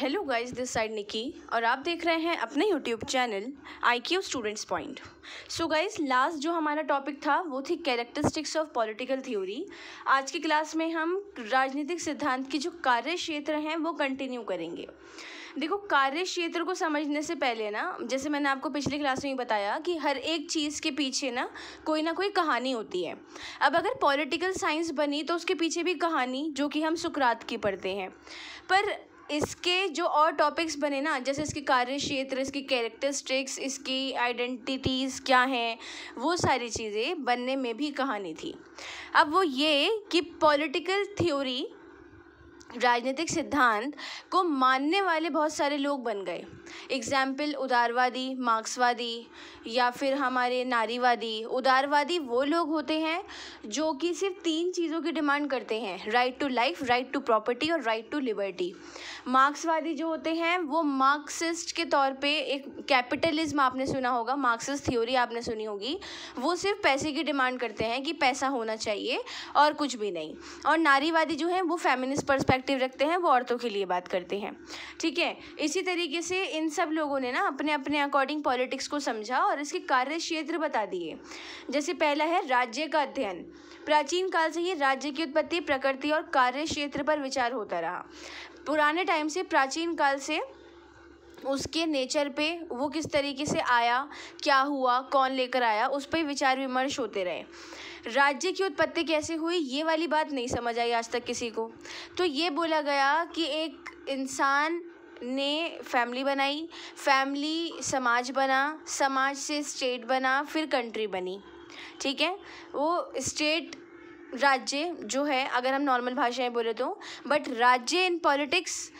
hello guys this side निकी और आप देख रहे हैं अपने YouTube channel I Q students point so guys last जो हमारा टॉपिक था वो थी कैरेक्टरिस्टिक्स ऑफ पॉलिटिकल थ्योरी आज की क्लास में हम राजनीतिक सिद्धांत की जो कार्य क्षेत्र हैं वो कंटिन्यू करेंगे देखो कार्य क्षेत्र को समझने से पहले ना जैसे मैंने आपको पिछली क्लास में बताया कि हर एक चीज़ के पीछे ना कोई ना कोई कहानी होती है अब अगर पॉलिटिकल साइंस बनी तो उसके पीछे भी कहानी जो कि हम सुकरात की पढ़ते हैं पर इसके जो और टॉपिक्स बने ना जैसे इसके कार्य क्षेत्र इसकी कैरेक्टरिस्टिक्स इसकी आइडेंटिटीज़ क्या हैं वो सारी चीज़ें बनने में भी कहानी थी अब वो ये कि पॉलिटिकल थ्योरी राजनीतिक सिद्धांत को मानने वाले बहुत सारे लोग बन गए एग्ज़ाम्पल उदारवादी मार्क्सवादी या फिर हमारे नारीवादी उदारवादी वो लोग होते हैं जो कि सिर्फ तीन चीज़ों की डिमांड करते हैं right to life right to property और राइट टू लिबर्टी मार्क्सवादी जो होते हैं वो मार्क्सिस्ट के तौर पे एक कैपिटलिज्म आपने सुना होगा मार्क्सिस्ट थ्योरी आपने सुनी होगी वो सिर्फ पैसे की डिमांड करते हैं कि पैसा होना चाहिए और कुछ भी नहीं और नारीवादी जो हैं वो फेमिनिस्ट परस्पेक्ट अट्रैक्टिव रखते हैं वो औरतों के लिए बात करते हैं ठीक है इसी तरीके से इन सब लोगों ने ना अपने अपने अकॉर्डिंग पॉलिटिक्स को समझा और इसके कार्य क्षेत्र बता दिए जैसे पहला है राज्य का अध्ययन प्राचीन काल से ही राज्य की उत्पत्ति प्रकृति और कार्य क्षेत्र पर विचार होता रहा पुराने टाइम से प्राचीन काल से उसके नेचर पे वो किस तरीके से आया क्या हुआ कौन लेकर आया उस पर विचार विमर्श होते रहे राज्य की उत्पत्ति कैसे हुई ये वाली बात नहीं समझ आई आज तक किसी को तो ये बोला गया कि एक इंसान ने फैमिली बनाई फैमिली समाज बना समाज से स्टेट बना फिर कंट्री बनी ठीक है वो स्टेट राज्य जो है अगर हम नॉर्मल भाषाएं बोले तो बट राज्य इन पॉलिटिक्स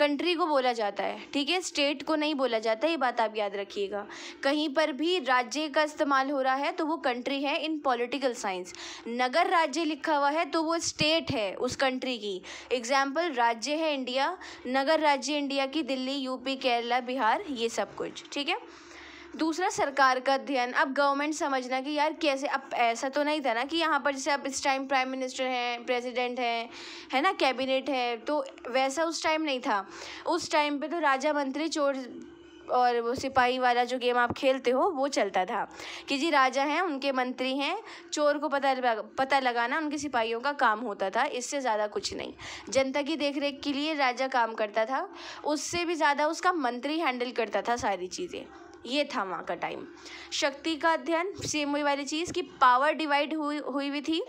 कंट्री को बोला जाता है ठीक है स्टेट को नहीं बोला जाता ये बात आप याद रखिएगा कहीं पर भी राज्य का इस्तेमाल हो रहा है तो वो कंट्री है इन पॉलिटिकल साइंस नगर राज्य लिखा हुआ है तो वो स्टेट है उस कंट्री की एग्जाम्पल राज्य है इंडिया नगर राज्य इंडिया की दिल्ली यूपी केरला बिहार ये सब कुछ ठीक है दूसरा सरकार का अध्ययन अब गवर्नमेंट समझना कि यार कैसे अब ऐसा तो नहीं था ना कि यहाँ पर जैसे अब इस टाइम प्राइम मिनिस्टर हैं प्रेसिडेंट हैं है ना कैबिनेट है तो वैसा उस टाइम नहीं था उस टाइम पे तो राजा मंत्री चोर और वो सिपाही वाला जो गेम आप खेलते हो वो चलता था कि जी राजा हैं उनके मंत्री हैं चोर को पता लगा, पता लगाना उनके सिपाहियों का काम होता था इससे ज़्यादा कुछ नहीं जनता की देखरेख के लिए राजा काम करता था उससे भी ज़्यादा उसका मंत्री हैंडल करता था सारी चीज़ें ये था वहाँ का टाइम शक्ति का अध्ययन सेम वही वाली चीज़ कि पावर डिवाइड हुई हुई हुई थी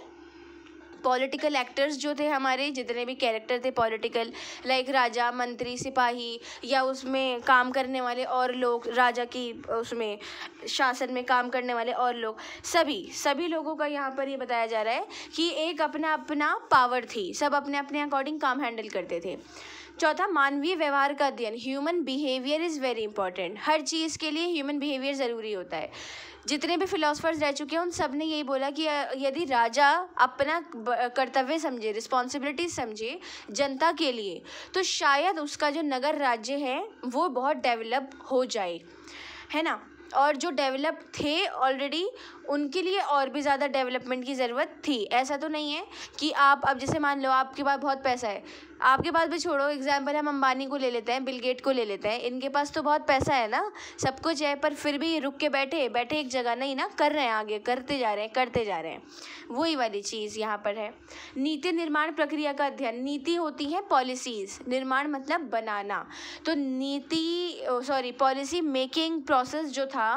पॉलिटिकल एक्टर्स जो थे हमारे जितने भी कैरेक्टर थे पॉलिटिकल लाइक राजा मंत्री सिपाही या उसमें काम करने वाले और लोग राजा की उसमें शासन में काम करने वाले और लोग सभी सभी लोगों का यहाँ पर ये बताया जा रहा है कि एक अपना अपना पावर थी सब अपने अपने अकॉर्डिंग काम हैंडल करते थे चौथा मानवीय व्यवहार का अध्ययन human behaviour is very important हर चीज़ के लिए ह्यूमन बिहेवियर ज़रूरी होता है जितने भी फिलोसफर्स रह चुके हैं उन सब ने यही बोला कि यदि राजा अपना कर्तव्य समझे रिस्पॉन्सिबिलिटी समझे जनता के लिए तो शायद उसका जो नगर राज्य है वो बहुत डेवलप हो जाए है ना और जो डेवलप थे ऑलरेडी उनके लिए और भी ज़्यादा डेवलपमेंट की ज़रूरत थी ऐसा तो नहीं है कि आप अब जैसे मान लो आपके पास बहुत पैसा है आपके पास भी छोड़ो एग्जाम्पल हम अंबानी को ले लेते हैं बिलगेट को ले लेते हैं इनके पास तो बहुत पैसा है ना सब कुछ है पर फिर भी रुक के बैठे बैठे एक जगह नहीं ना कर रहे हैं आगे करते जा रहे हैं करते जा रहे हैं वही वाली चीज़ यहाँ पर है नीति निर्माण प्रक्रिया का अध्ययन नीति होती है पॉलिसीज़ निर्माण मतलब बनाना तो नीति सॉरी पॉलिसी मेकिंग प्रोसेस जो था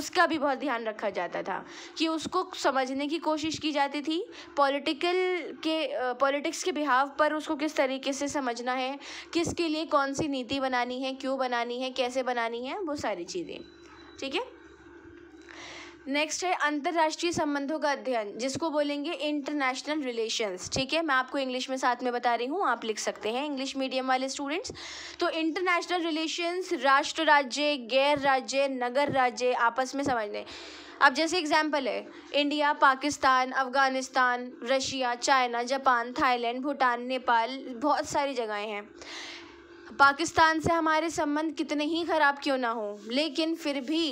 उसका भी बहुत ध्यान रखा जाता था कि उसको समझने की कोशिश की जाती थी पॉलिटिकल के पॉलिटिक्स के बिहाव पर उसको किस तरह तरीके से समझना है किसके लिए कौन सी नीति बनानी है क्यों बनानी है कैसे बनानी है वो सारी चीज़ें ठीक है नेक्स्ट है अंतर्राष्ट्रीय संबंधों का अध्ययन जिसको बोलेंगे इंटरनेशनल रिलेशंस ठीक है मैं आपको इंग्लिश में साथ में बता रही हूँ आप लिख सकते हैं इंग्लिश मीडियम वाले स्टूडेंट्स तो इंटरनेशनल रिलेशंस राष्ट्र राज्य गैर राज्य नगर राज्य आपस में समझ लें अब जैसे एग्जाम्पल है India Pakistan Afghanistan Russia China Japan Thailand Bhutan Nepal बहुत सारी जगहें हैं पाकिस्तान से हमारे संबंध कितने ही ख़राब क्यों ना हों लेकिन फिर भी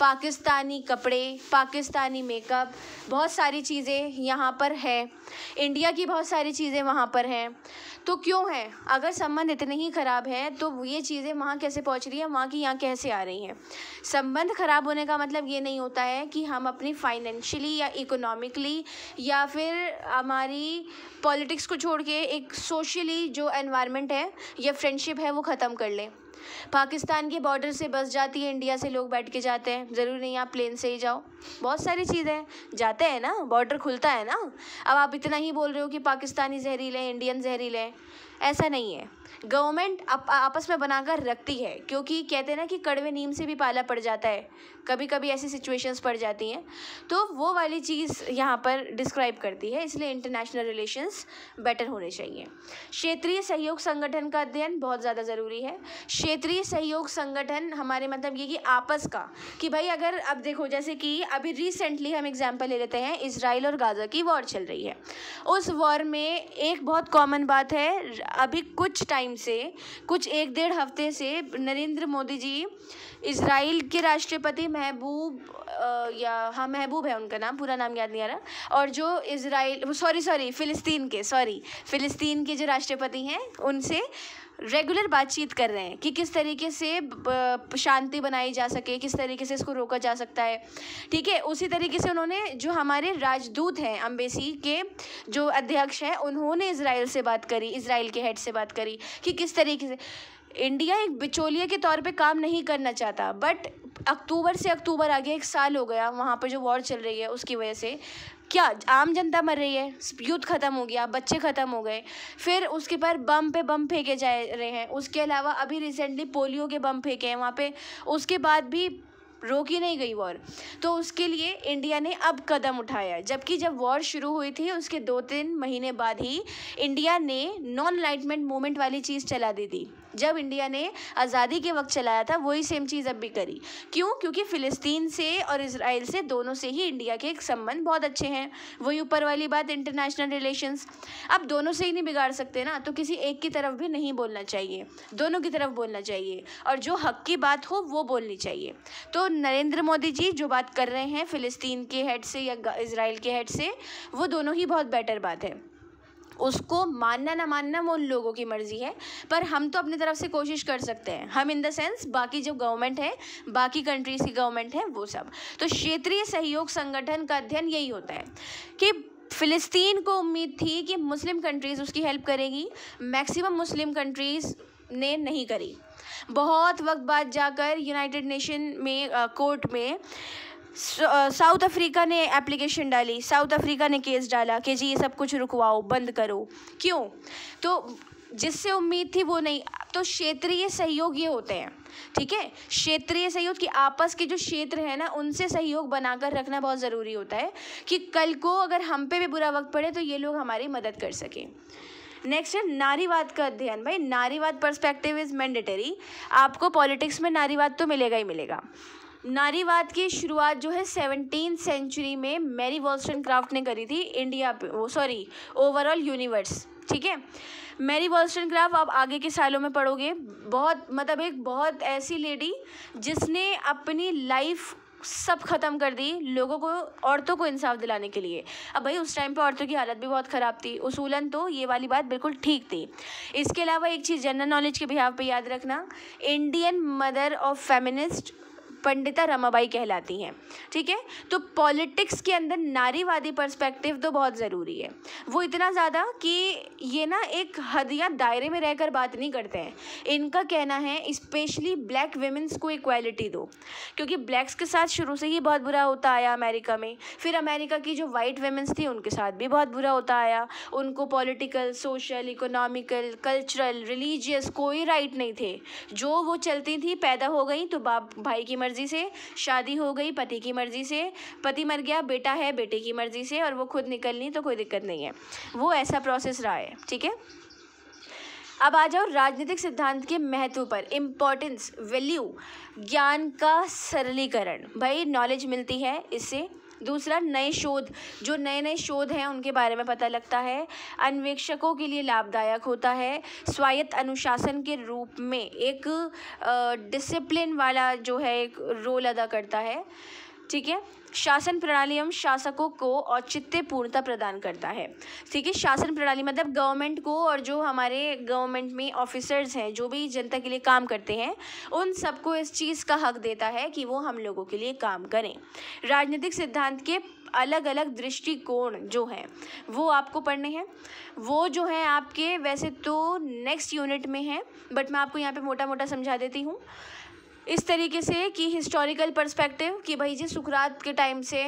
पाकिस्तानी कपड़े पाकिस्तानी मेकअप बहुत सारी चीज़ें यहाँ पर है इंडिया की बहुत सारी चीज़ें वहाँ पर हैं तो क्यों है अगर संबंध इतने ही ख़राब हैं तो ये चीज़ें वहाँ कैसे पहुँच रही हैं वहाँ की यहाँ कैसे आ रही हैं संबंध ख़राब होने का मतलब ये नहीं होता है कि हम अपनी फाइनेंशियली या इकोनॉमिकली या फिर हमारी पॉलिटिक्स को छोड़ के एक सोशली जो एनवायरनमेंट है या फ्रेंडशिप है वो ख़त्म कर लें पाकिस्तान के बॉर्डर से बस जाती है इंडिया से लोग बैठ के जाते हैं ज़रूरी नहीं आप प्लेन से ही जाओ बहुत सारी चीज़ें जाते हैं ना बॉर्डर खुलता है ना अब आप इतना ही बोल रहे हो कि पाकिस्तानी जहरीले हैं इंडियन जहरीले हैं ऐसा नहीं है गवर्नमेंट आप, आपस में बनाकर रखती है क्योंकि कहते हैं ना कि कड़वे नीम से भी पाला पड़ जाता है कभी कभी ऐसी सिचुएशंस पड़ जाती हैं तो वो वाली चीज़ यहाँ पर डिस्क्राइब करती है इसलिए इंटरनेशनल रिलेशंस बेटर होने चाहिए क्षेत्रीय सहयोग संगठन का अध्ययन बहुत ज़्यादा ज़रूरी है क्षेत्रीय सहयोग संगठन हमारे मतलब ये कि आपस का कि भाई अगर अब देखो जैसे कि अभी रिसेंटली हम एग्जाम्पल ले लेते हैं इसराइल और गाज़ा की वॉर चल रही है उस वॉर में एक बहुत कॉमन बात है अभी कुछ टाइम से कुछ एक डेढ़ हफ्ते से नरेंद्र मोदी जी इसराइल के राष्ट्रपति महबूब या हाँ महबूब है उनका नाम पूरा नाम याद नहीं आ रहा और जो इसराइल सॉरी सॉरी फ़िलिस्तीन के सॉरी फ़िलिस्तीन के जो राष्ट्रपति हैं उनसे रेगुलर बातचीत कर रहे हैं कि किस तरीके से शांति बनाई जा सके किस तरीके से इसको रोका जा सकता है ठीक है उसी तरीके से उन्होंने जो हमारे राजदूत हैं अम्बेसी के जो अध्यक्ष हैं उन्होंने इसराइल से बात करी इसराइल के हेड से बात करी कि किस तरीके से इंडिया एक बिचौलिया के तौर पे काम नहीं करना चाहता बट अक्टूबर से अक्टूबर आ गया एक साल हो गया वहाँ पर जो वॉर चल रही है उसकी वजह से क्या आम जनता मर रही है यूथ ख़त्म हो गया बच्चे ख़त्म हो गए फिर उसके बाद बम पे बम फेंके जा रहे हैं उसके अलावा अभी रिसेंटली पोलियो के बम फेंके हैं वहाँ पे उसके बाद भी रोकी नहीं गई वॉर तो उसके लिए इंडिया ने अब कदम उठाया जबकि जब वॉर शुरू हुई थी उसके दो तीन महीने बाद ही इंडिया ने नॉन लाइटमेंट मूवमेंट वाली चीज़ चला दी थी जब इंडिया ने आज़ादी के वक्त चलाया था वही सेम चीज़ अब भी करी क्यों क्योंकि फ़िलिस्तीन से और इसराइल से दोनों से ही इंडिया के संबंध बहुत अच्छे हैं वही ऊपर वाली बात इंटरनेशनल रिलेशंस अब दोनों से ही नहीं बिगाड़ सकते ना तो किसी एक की तरफ भी नहीं बोलना चाहिए दोनों की तरफ बोलना चाहिए और जो हक की बात हो वो बोलनी चाहिए तो नरेंद्र मोदी जी जो बात कर रहे हैं फ़िलिस्तीन के हेड से या इसराइल के हेड से वो दोनों ही बहुत बेटर बात है उसको मानना ना मानना वो उन लोगों की मर्ज़ी है पर हम तो अपनी तरफ से कोशिश कर सकते हैं हम इन द सेंस बाकी जो गवर्नमेंट है बाकी कंट्रीज़ की गवर्नमेंट है वो सब तो क्षेत्रीय सहयोग संगठन का अध्ययन यही होता है कि फ़िलिस्तीन को उम्मीद थी कि मुस्लिम कंट्रीज़ उसकी हेल्प करेगी मैक्सिमम मुस्लिम कंट्रीज़ ने नहीं करी बहुत वक्त बाद जाकर यूनाइटेड नेशन में कोर्ट में साउथ अफ्रीका ने एप्लीकेशन डाली साउथ अफ्रीका ने केस डाला कि जी ये सब कुछ रुकवाओ बंद करो क्यों तो जिससे उम्मीद थी वो नहीं तो क्षेत्रीय सहयोग ये होते हैं ठीक है क्षेत्रीय सहयोग कि आपस के जो क्षेत्र है ना उनसे सहयोग बनाकर रखना बहुत ज़रूरी होता है कि कल को अगर हम पे भी बुरा वक्त पड़े तो ये लोग हमारी मदद कर सकें नेक्स्ट है नारीवाद का अध्ययन भाई नारीवाद पर्सपेक्टिव इज़ मैंडेटरी आपको पॉलिटिक्स में नारीवाद तो मिलेगा ही मिलेगा नारीवाद की शुरुआत जो है सेवनटीन सेंचुरी में मैरी वॉल्स्टन क्राफ्ट ने करी थी इंडिया पे सॉरी ओवरऑल यूनिवर्स ठीक है मैरी वॉल्स्टन क्राफ्ट आप आगे के सालों में पढ़ोगे बहुत मतलब एक बहुत ऐसी लेडी जिसने अपनी लाइफ सब ख़त्म कर दी लोगों को औरतों को इंसाफ दिलाने के लिए अब भाई उस टाइम पे औरतों की हालत भी बहुत ख़राब थी उसूलन तो ये वाली बात बिल्कुल ठीक थी इसके अलावा एक चीज़ जनरल नॉलेज के बिहाव पे याद रखना इंडियन मदर ऑफ फेमिनिस्ट पंडिता रमाबाई कहलाती हैं ठीक है तो पॉलिटिक्स के अंदर नारीवादी पर्सपेक्टिव तो बहुत ज़रूरी है वो इतना ज़्यादा कि ये ना एक हद या दायरे में रहकर बात नहीं करते हैं इनका कहना है स्पेशली ब्लैक वेमेंस को इक्वालिटी दो क्योंकि ब्लैक्स के साथ शुरू से ही बहुत बुरा होता आया अमेरिका में फिर अमेरिका की जो वाइट वेमेंस थी उनके साथ भी बहुत बुरा होता आया उनको political social economical cultural religious कोई राइट नहीं थे जो वो चलती थी पैदा हो गई तो बाप भाई की मर्जी मर्ज़ी से शादी हो गई पति की मर्ज़ी से पति मर गया बेटा है बेटे की मर्ज़ी से और वो खुद निकलनी तो कोई दिक्कत नहीं है वो ऐसा प्रोसेस रहा है ठीक है अब आ जाओ राजनीतिक सिद्धांत के महत्व पर इम्पोर्टेंस वैल्यू ज्ञान का सरलीकरण भाई नॉलेज मिलती है इससे दूसरा नए शोध जो नए नए शोध हैं उनके बारे में पता लगता है अन्वेक्षकों के लिए लाभदायक होता है स्वायत्त अनुशासन के रूप में एक डिसिप्लिन वाला जो है एक रोल अदा करता है ठीक है शासन प्रणाली एवं शासकों को औचित्य पूर्णता प्रदान करता है ठीक है शासन प्रणाली मतलब गवर्नमेंट को और जो हमारे गवर्नमेंट में ऑफिसर्स हैं जो भी जनता के लिए काम करते हैं उन सबको इस चीज़ का हक देता है कि वो हम लोगों के लिए काम करें राजनीतिक सिद्धांत के अलग अलग दृष्टिकोण जो हैं वो आपको पढ़ने हैं वो जो हैं आपके वैसे तो नेक्स्ट यूनिट में हैं बट मैं आपको यहाँ पे मोटा मोटा समझा देती हूँ इस तरीके से कि हिस्टोरिकल पर्सपेक्टिव कि भाई जी सुखरात के टाइम से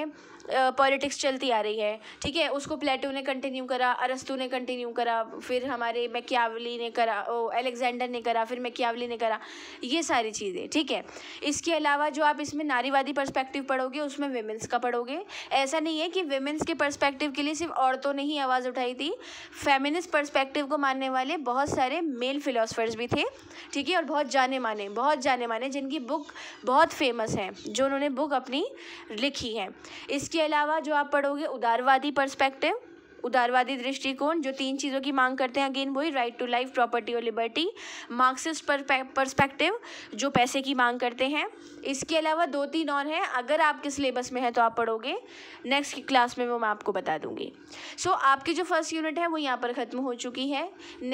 पॉलिटिक्स चलती आ रही है ठीक है उसको प्लेटो ने कंटिन्यू करा अरस्तु ने कंटिन्यू करा फिर हमारे मैकियावली ने करा ओ अलेक्जेंडर ने करा फिर मैकियावली ने करा ये सारी चीज़ें ठीक है इसके अलावा जो आप इसमें नारीवादी परस्पेक्टिव पढ़ोगे उसमें वेमेंस का पढ़ोगे ऐसा नहीं है कि वेमेंस के परस्पेक्टिव के लिए सिर्फ औरतों ने ही आवाज़ उठाई थी फेमिनिस्ट परस्पेक्टिव को मानने वाले बहुत सारे मेल फिलोसफर्स भी थे ठीक है और बहुत जाने माने बहुत जाने माने जिनकी बुक बहुत फेमस है जो उन्होंने बुक अपनी लिखी है इसके इसके अलावा जो आप पढ़ोगे उदारवादी पर्सपेक्टिव उदारवादी दृष्टिकोण जो तीन चीज़ों की मांग करते हैं अगेन वही राइट टू लाइफ प्रॉपर्टी और लिबर्टी मार्क्सिस्ट परस्पेक्टिव जो पैसे की मांग करते हैं इसके अलावा दो तीन और हैं अगर आपके सिलेबस में है तो आप पढ़ोगे नेक्स्ट की क्लास में वो मैं आपको बता दूंगी सो so, आपकी जो फर्स्ट यूनिट है वो यहाँ पर ख़त्म हो चुकी है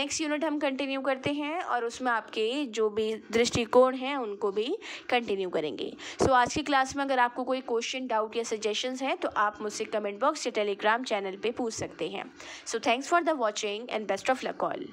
नेक्स्ट यूनिट हम कंटिन्यू करते हैं और उसमें आपके जो भी दृष्टिकोण हैं उनको भी कंटिन्यू करेंगे सो so, आज की क्लास में अगर आपको कोई क्वेश्चन डाउट या सजेशंस हैं तो आप मुझसे कमेंट बॉक्स या टेलीग्राम चैनल पे पूछ सकते हैं सकते हैं so thanks for the watching and best of luck all